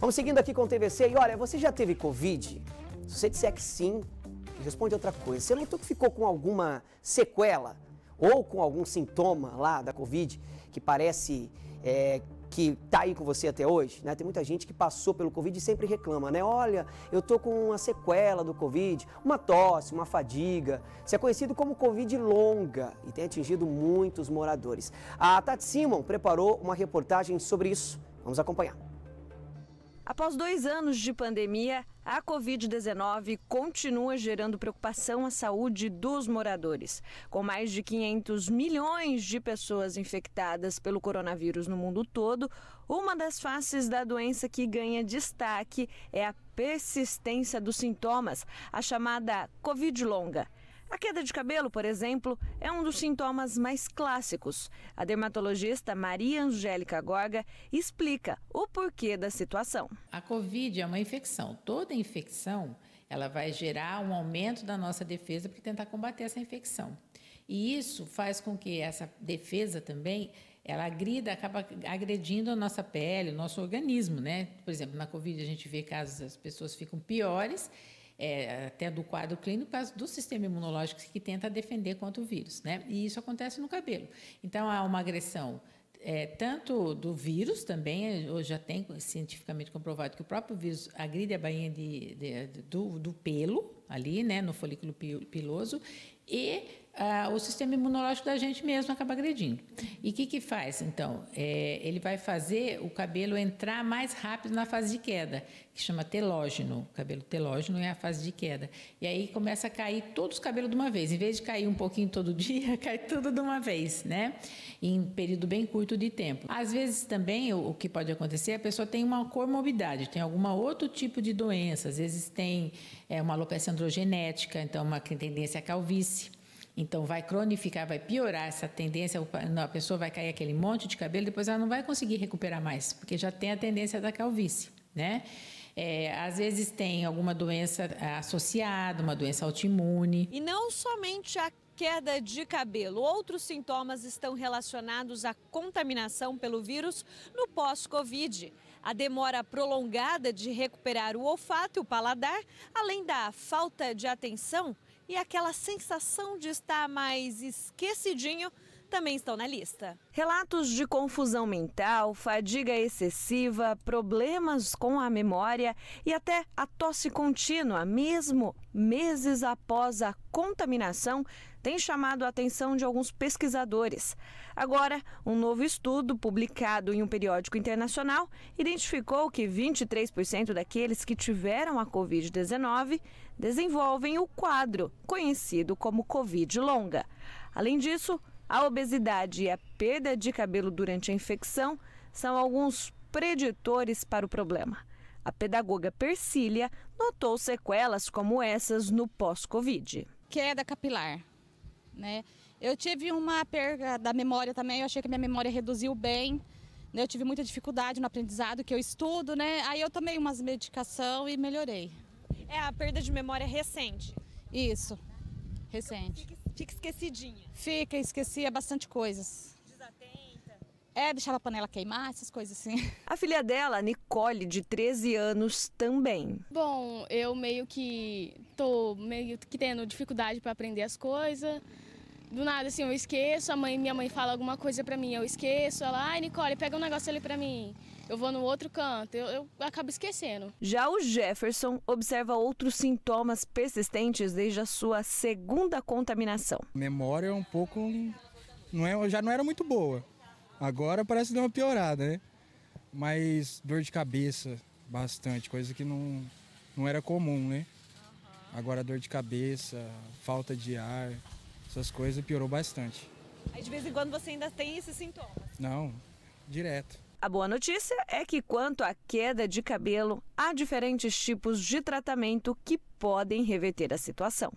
Vamos seguindo aqui com o TVC. E olha, você já teve Covid? Se você disser que sim, responde outra coisa. Você notou que ficou com alguma sequela ou com algum sintoma lá da Covid que parece é, que tá aí com você até hoje? Né? Tem muita gente que passou pelo Covid e sempre reclama, né? Olha, eu tô com uma sequela do Covid, uma tosse, uma fadiga. Isso é conhecido como Covid longa e tem atingido muitos moradores. A Tati Simon preparou uma reportagem sobre isso. Vamos acompanhar. Após dois anos de pandemia, a Covid-19 continua gerando preocupação à saúde dos moradores. Com mais de 500 milhões de pessoas infectadas pelo coronavírus no mundo todo, uma das faces da doença que ganha destaque é a persistência dos sintomas, a chamada Covid longa. A queda de cabelo, por exemplo, é um dos sintomas mais clássicos. A dermatologista Maria Angélica Gorga explica o porquê da situação. A Covid é uma infecção. Toda infecção ela vai gerar um aumento da nossa defesa para tentar combater essa infecção. E isso faz com que essa defesa também ela agrida, acaba agredindo a nossa pele, o nosso organismo, né? Por exemplo, na Covid a gente vê casos as pessoas ficam piores é, até do quadro clínico, do sistema imunológico que tenta defender contra o vírus, né? E isso acontece no cabelo. Então há uma agressão é, tanto do vírus também, hoje já tem cientificamente comprovado que o próprio vírus agride a bainha de, de, do, do, pelo, ali, né, no folículo piloso, e ah, o sistema imunológico da gente mesmo acaba agredindo. E o que, que faz, então? É, ele vai fazer o cabelo entrar mais rápido na fase de queda, que chama telógeno. O cabelo telógeno é a fase de queda. E aí começa a cair todos os cabelos de uma vez. Em vez de cair um pouquinho todo dia, cai tudo de uma vez, né? Em período bem curto de tempo. Às vezes também o, o que pode acontecer, a pessoa tem uma comorbidade, tem algum outro tipo de doença. Às vezes tem é, uma alopecia androgenética, então uma tendência à calvície então, vai cronificar, vai piorar essa tendência, a pessoa vai cair aquele monte de cabelo, depois ela não vai conseguir recuperar mais, porque já tem a tendência da calvície, né? É, às vezes tem alguma doença associada, uma doença autoimune. E não somente a queda de cabelo. Outros sintomas estão relacionados à contaminação pelo vírus no pós-Covid. A demora prolongada de recuperar o olfato e o paladar, além da falta de atenção e aquela sensação de estar mais esquecidinho também estão na lista. Relatos de confusão mental, fadiga excessiva, problemas com a memória e até a tosse contínua, mesmo meses após a contaminação, têm chamado a atenção de alguns pesquisadores. Agora, um novo estudo publicado em um periódico internacional identificou que 23% daqueles que tiveram a Covid-19 desenvolvem o quadro conhecido como Covid longa. Além disso, a obesidade e a perda de cabelo durante a infecção são alguns preditores para o problema. A pedagoga Persília notou sequelas como essas no pós-Covid. Queda capilar, né? Eu tive uma perda da memória também, eu achei que minha memória reduziu bem. Né? Eu tive muita dificuldade no aprendizado, que eu estudo, né? Aí eu tomei umas medicação e melhorei. É a perda de memória recente? Isso, recente. Fica esquecidinha. Fica, esquecia é bastante coisas. Desatenta. É, deixava a panela queimar, essas coisas assim. A filha dela, Nicole, de 13 anos, também. Bom, eu meio que tô meio que tendo dificuldade para aprender as coisas. Do nada, assim, eu esqueço, a mãe, minha mãe fala alguma coisa para mim, eu esqueço, ela, ai, Nicole, pega um negócio ali para mim eu vou no outro canto, eu, eu acabo esquecendo. Já o Jefferson observa outros sintomas persistentes desde a sua segunda contaminação. A memória é um pouco. Não é, já não era muito boa. Agora parece dar uma piorada, né? Mas dor de cabeça, bastante, coisa que não, não era comum, né? Agora dor de cabeça, falta de ar, essas coisas piorou bastante. Aí de vez em quando você ainda tem esses sintomas? Não, direto. A boa notícia é que, quanto à queda de cabelo, há diferentes tipos de tratamento que podem reverter a situação.